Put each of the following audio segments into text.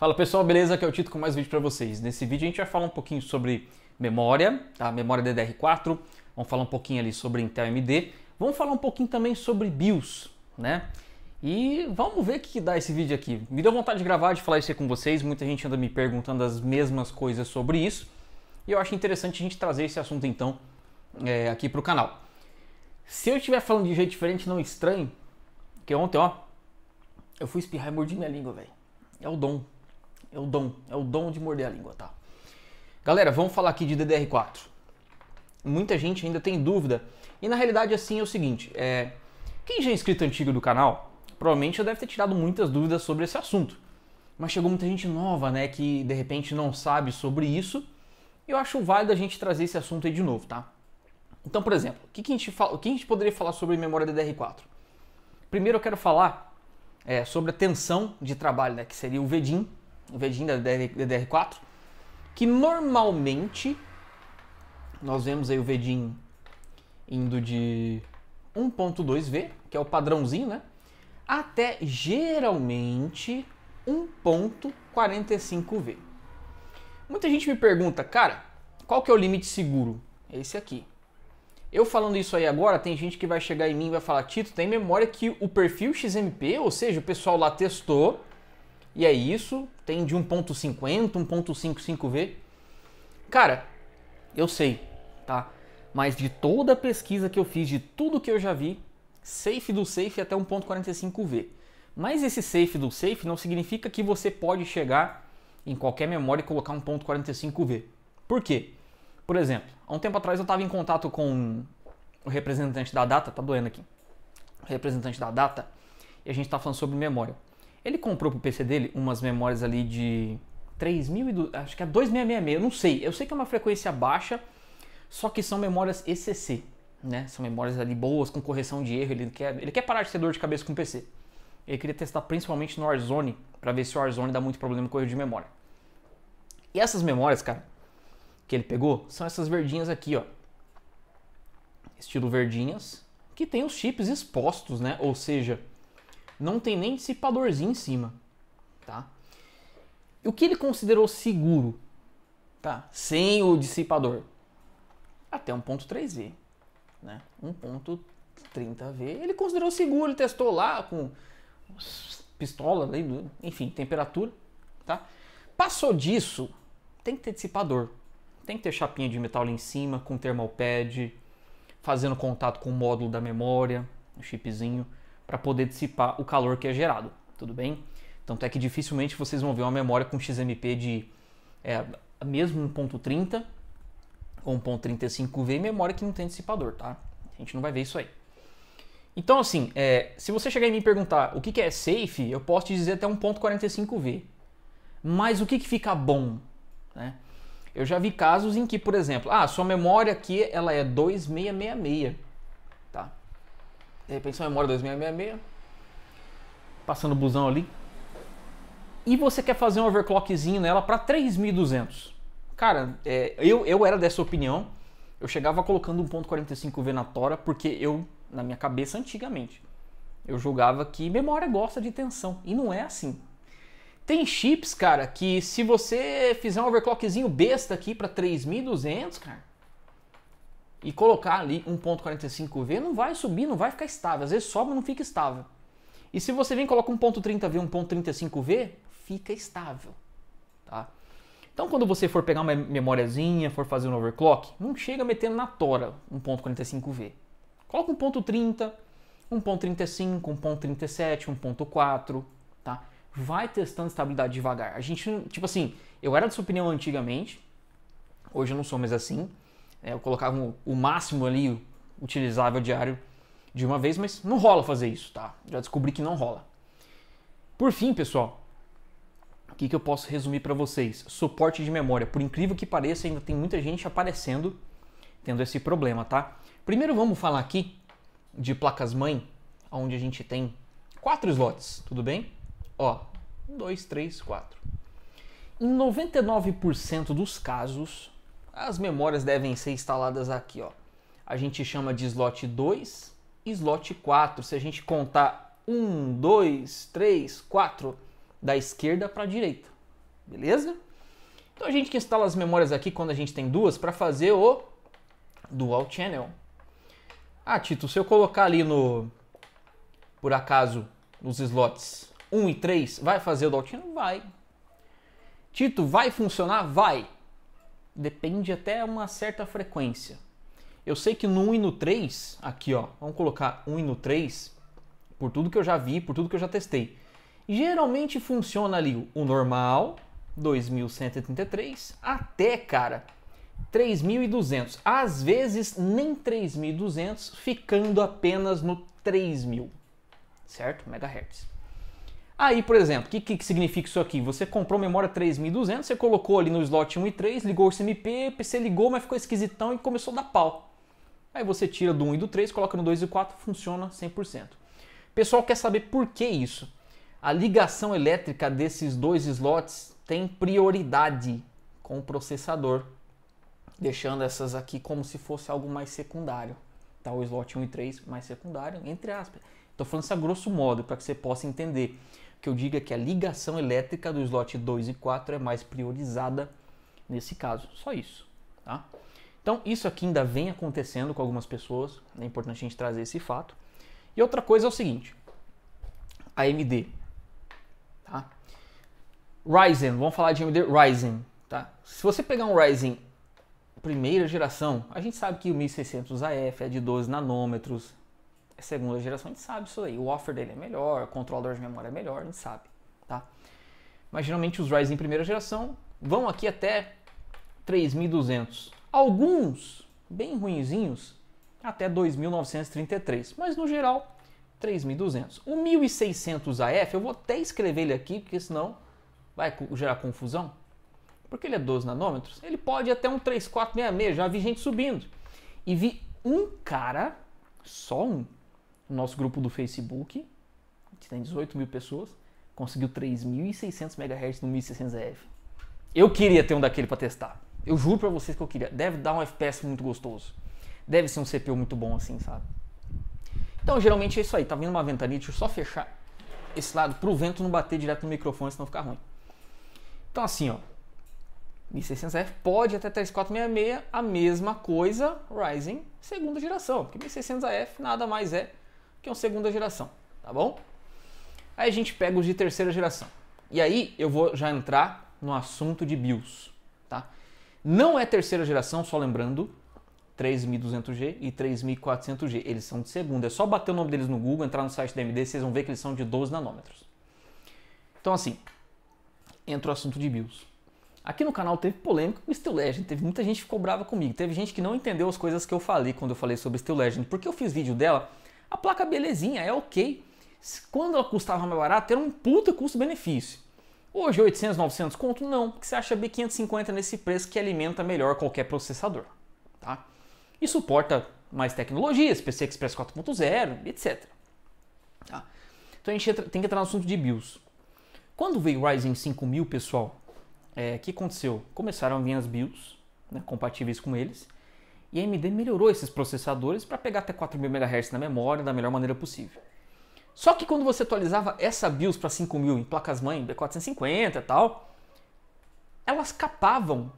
Fala pessoal, beleza? Aqui é o Tito com mais vídeo para vocês. Nesse vídeo a gente vai falar um pouquinho sobre memória, tá? Memória DDR4, vamos falar um pouquinho ali sobre Intel AMD, vamos falar um pouquinho também sobre BIOS, né? E vamos ver o que dá esse vídeo aqui. Me deu vontade de gravar, de falar isso aí com vocês, muita gente anda me perguntando as mesmas coisas sobre isso, e eu acho interessante a gente trazer esse assunto então é, aqui para o canal. Se eu estiver falando de jeito diferente, não estranhe, que ontem, ó, eu fui espirrar e mordi minha língua, velho. É o dom. É o dom. É o dom de morder a língua, tá? Galera, vamos falar aqui de DDR4. Muita gente ainda tem dúvida. E na realidade, assim, é o seguinte. É... Quem já é inscrito antigo do canal, provavelmente já deve ter tirado muitas dúvidas sobre esse assunto. Mas chegou muita gente nova, né? Que de repente não sabe sobre isso. Eu acho válido a gente trazer esse assunto aí de novo, tá? Então, por exemplo, o que, que, a, gente fala, o que a gente poderia falar sobre memória DDR4? Primeiro eu quero falar é, sobre a tensão de trabalho, né, que seria o VDIM, o Vedin da DDR4, que normalmente nós vemos aí o Vedin indo de 1.2V, que é o padrãozinho, né? Até geralmente 1.45V. Muita gente me pergunta, cara, qual que é o limite seguro? É esse aqui. Eu falando isso aí agora, tem gente que vai chegar em mim e vai falar, Tito, tem memória que o perfil XMP, ou seja, o pessoal lá testou, e é isso, tem de 1.50, 1.55V. Cara, eu sei, tá? Mas de toda a pesquisa que eu fiz, de tudo que eu já vi, safe do safe é até 1.45V. Mas esse safe do safe não significa que você pode chegar em qualquer memória e colocar 1.45V. Por quê? Por exemplo, há um tempo atrás eu estava em contato com o representante da data, tá doendo aqui. O representante da data, e a gente está falando sobre memória. Ele comprou pro PC dele umas memórias ali de 3.000 acho que é 2666, eu não sei. Eu sei que é uma frequência baixa, só que são memórias ECC, né? São memórias ali boas, com correção de erro. Ele quer, ele quer parar de ter dor de cabeça com o PC. Ele queria testar principalmente no Warzone, para ver se o Warzone dá muito problema com erro de memória. E essas memórias, cara, que ele pegou, são essas verdinhas aqui, ó. Estilo verdinhas, que tem os chips expostos, né? Ou seja, não tem nem dissipadorzinho em cima, tá? O que ele considerou seguro, tá? Sem o dissipador, até 1.3V, né? 1.30V, ele considerou seguro, ele testou lá com pistola, né? enfim, temperatura, tá? Passou disso, tem que ter dissipador, tem que ter chapinha de metal lá em cima, com thermal pad, fazendo contato com o módulo da memória, o chipzinho para poder dissipar o calor que é gerado, tudo bem? Tanto é que dificilmente vocês vão ver uma memória com XMP de é, mesmo 1.30 ou 1.35V memória que não tem dissipador, tá? A gente não vai ver isso aí. Então, assim, é, se você chegar e me perguntar o que, que é safe, eu posso te dizer até 1.45V. Mas o que, que fica bom? Né? Eu já vi casos em que, por exemplo, ah, sua memória aqui ela é 2666. De repente sua memória 2666. Passando o busão ali. E você quer fazer um overclockzinho nela para 3200. Cara, é, eu, eu era dessa opinião. Eu chegava colocando 1.45V na tora porque eu, na minha cabeça antigamente, eu julgava que memória gosta de tensão. E não é assim. Tem chips, cara, que se você fizer um overclockzinho besta aqui para 3200, cara, e colocar ali 1.45V, não vai subir, não vai ficar estável. Às vezes sobe, não fica estável. E se você vem e coloca 1.30V, 1.35V, fica estável. Tá? Então quando você for pegar uma memóriazinha, for fazer um overclock, não chega metendo na tora 1.45V. Coloca 1.30, 1.35, 1.37, 1.4, tá? Vai testando estabilidade devagar. A gente, tipo assim, eu era dessa opinião antigamente, hoje eu não sou mais assim, é, eu colocava o máximo ali utilizável diário de uma vez, mas não rola fazer isso, tá? Já descobri que não rola. Por fim, pessoal, o que, que eu posso resumir para vocês? Suporte de memória. Por incrível que pareça, ainda tem muita gente aparecendo tendo esse problema, tá? Primeiro vamos falar aqui de placas-mãe, onde a gente tem quatro slots, tudo bem? Ó, dois, três, quatro. Em 99% dos casos, as memórias devem ser instaladas aqui, ó. A gente chama de slot 2 e slot 4. Se a gente contar 1, 2, 3, 4 da esquerda para a direita. Beleza? Então a gente que instala as memórias aqui quando a gente tem duas para fazer o dual channel. Ah, Tito, se eu colocar ali no por acaso nos slots 1 e 3, vai fazer o dual channel? Vai. Tito, vai funcionar? Vai depende até uma certa frequência. Eu sei que no 1 e no 3, aqui ó, vamos colocar 1 e no 3, por tudo que eu já vi, por tudo que eu já testei. Geralmente funciona ali o normal, 2133, até, cara, 3.200. Às vezes, nem 3.200, ficando apenas no 3.000, certo? Megahertz. Aí, por exemplo, o que, que significa isso aqui? Você comprou memória 3200, você colocou ali no slot 1 e 3, ligou o CMP, o PC ligou, mas ficou esquisitão e começou a dar pau. Aí você tira do 1 e do 3, coloca no 2 e 4, funciona 100%. O pessoal quer saber por que isso. A ligação elétrica desses dois slots tem prioridade com o processador, deixando essas aqui como se fosse algo mais secundário. Tá, o slot 1 e 3 mais secundário, entre aspas. Estou falando isso a grosso modo, para que você possa entender que eu diga que a ligação elétrica do slot 2 e 4 é mais priorizada nesse caso. Só isso, tá? Então, isso aqui ainda vem acontecendo com algumas pessoas, é importante a gente trazer esse fato. E outra coisa é o seguinte, AMD, tá? Ryzen, vamos falar de AMD Ryzen, tá? Se você pegar um Ryzen primeira geração, a gente sabe que o 1600 AF é de 12 nanômetros, é segunda geração, a gente sabe isso aí. O offer dele é melhor, o controlador de memória é melhor, a gente sabe, tá? Mas geralmente os Ryzen primeira geração vão aqui até 3200. Alguns bem ruinzinhos até 2933, mas no geral 3200. O 1600 AF, eu vou até escrever ele aqui, porque senão vai gerar confusão. Porque ele é 12 nanômetros, ele pode ir até um 3466, já vi gente subindo. E vi um cara, só um, no nosso grupo do Facebook, que tem 18 mil pessoas, conseguiu 3.600 MHz no 1600F. Eu queria ter um daquele para testar. Eu juro para vocês que eu queria. Deve dar um FPS muito gostoso. Deve ser um CPU muito bom assim, sabe? Então, geralmente é isso aí. Tá vindo uma ventania, deixa eu só fechar esse lado pro vento não bater direto no microfone, senão ficar ruim. Então, assim, ó. 1600F pode até 3466 a mesma coisa Ryzen segunda geração, porque 1600F nada mais é que é um segunda geração, tá bom? Aí a gente pega os de terceira geração. E aí eu vou já entrar no assunto de BIOS, tá? Não é terceira geração, só lembrando, 3200G e 3400G. Eles são de segunda. É só bater o nome deles no Google, entrar no site da AMD, vocês vão ver que eles são de 12 nanômetros. Então assim, entra o assunto de BIOS. Aqui no canal teve polêmica com Steel Legend, teve muita gente que ficou brava comigo, teve gente que não entendeu as coisas que eu falei quando eu falei sobre Steel Legend, porque eu fiz vídeo dela a placa belezinha, é ok. Quando ela custava mais barato, era um puta custo-benefício. Hoje, 800, 900 conto? Não, porque você acha B550 nesse preço que alimenta melhor qualquer processador. Tá? E suporta mais tecnologias, PC Express 4.0, etc. Tá? Então a gente entra, tem que entrar no assunto de BIOS. Quando veio o Ryzen 5000, pessoal, o é, que aconteceu? Começaram a vir as BIOS né, compatíveis com eles. E a AMD melhorou esses processadores para pegar até 4000 MHz na memória da melhor maneira possível. Só que quando você atualizava essa BIOS para 5000 em placas-mãe B450 e tal, elas capavam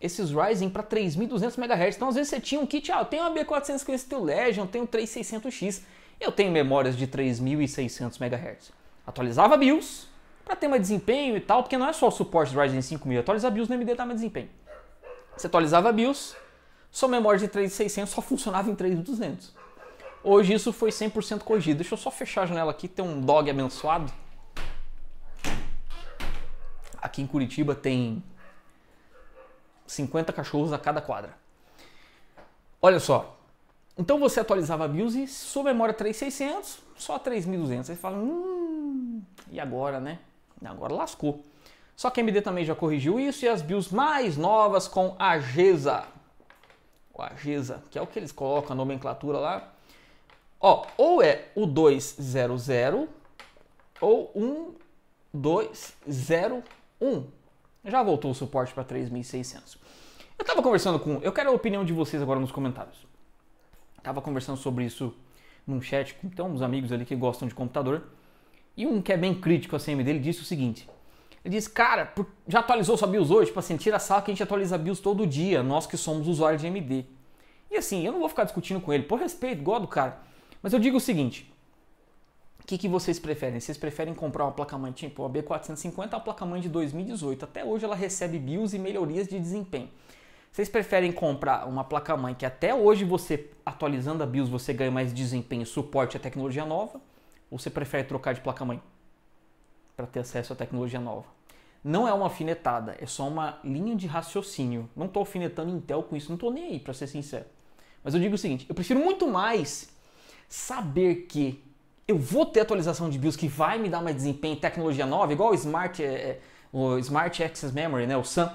esses Ryzen para 3200 MHz. Então às vezes você tinha um kit, ah, eu tenho uma B450 Steel Legion, eu tenho 3600X, eu tenho memórias de 3600 MHz. Atualizava a BIOS para ter mais desempenho e tal, porque não é só o suporte do Ryzen 5000, atualizar a BIOS na AMD dá mais desempenho. Você atualizava a BIOS, sua memória de 3600 só funcionava em 3200. Hoje isso foi 100% corrigido. Deixa eu só fechar a janela aqui, tem um dog abençoado. Aqui em Curitiba tem 50 cachorros a cada quadra. Olha só. Então você atualizava a BIOS e sua memória 3600, só 3200. Aí você fala, hum, e agora, né? Agora lascou. Só que a AMD também já corrigiu isso e as BIOS mais novas com a GESA ou a GESA, que é o que eles colocam, a nomenclatura lá, ó, ou é o 200 ou 1201. Já voltou o suporte para 3600. Eu estava conversando com. Eu quero a opinião de vocês agora nos comentários. Tava conversando sobre isso num chat com então, uns amigos ali que gostam de computador. E um que é bem crítico a CM dele disse o seguinte: ele diz, cara, já atualizou sua BIOS hoje? Tipo assim, tira a sala que a gente atualiza a BIOS todo dia, nós que somos usuários de AMD. E assim, eu não vou ficar discutindo com ele, por respeito, gosto do cara. Mas eu digo o seguinte, o que, que vocês preferem? Vocês preferem comprar uma placa-mãe tipo a B450 ou a placa-mãe de 2018? Até hoje ela recebe BIOS e melhorias de desempenho. Vocês preferem comprar uma placa-mãe que até hoje você, atualizando a BIOS, você ganha mais desempenho, suporte à tecnologia nova? Ou você prefere trocar de placa-mãe para ter acesso à tecnologia nova? Não é uma alfinetada, é só uma linha de raciocínio. Não estou alfinetando Intel com isso, não estou nem aí, para ser sincero. Mas eu digo o seguinte: eu prefiro muito mais saber que eu vou ter atualização de BIOS que vai me dar mais desempenho, tecnologia nova, igual o Smart, é, é, o Smart Access Memory, né, o SAM.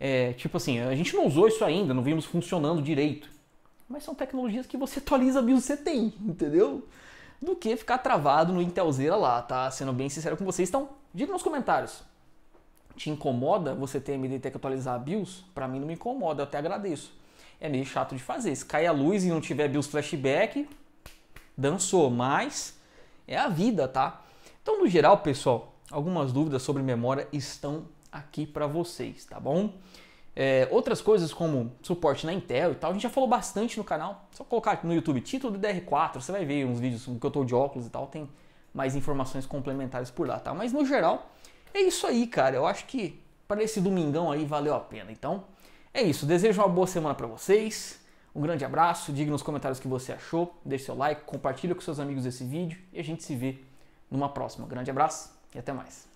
É, tipo assim, a gente não usou isso ainda, não vimos funcionando direito. Mas são tecnologias que você atualiza a BIOS que você tem, entendeu? Do que ficar travado no Intelzeira lá, tá? Sendo bem sincero com vocês. Então, diga nos comentários te incomoda você ter MDT que atualizar BIOS? Para mim não me incomoda, eu até agradeço. É meio chato de fazer. Se cair a luz e não tiver BIOS flashback, dançou, mas é a vida, tá? Então, no geral, pessoal, algumas dúvidas sobre memória estão aqui para vocês, tá bom? É, outras coisas como suporte na Intel e tal, a gente já falou bastante no canal. Só colocar aqui no YouTube título do DR4, você vai ver uns vídeos que eu tô de óculos e tal, tem mais informações complementares por lá, tá? Mas no geral, é isso aí, cara. Eu acho que para esse domingão aí valeu a pena. Então, é isso. Desejo uma boa semana para vocês. Um grande abraço. Diga nos comentários o que você achou. Deixe seu like, compartilhe com seus amigos esse vídeo e a gente se vê numa próxima. grande abraço e até mais.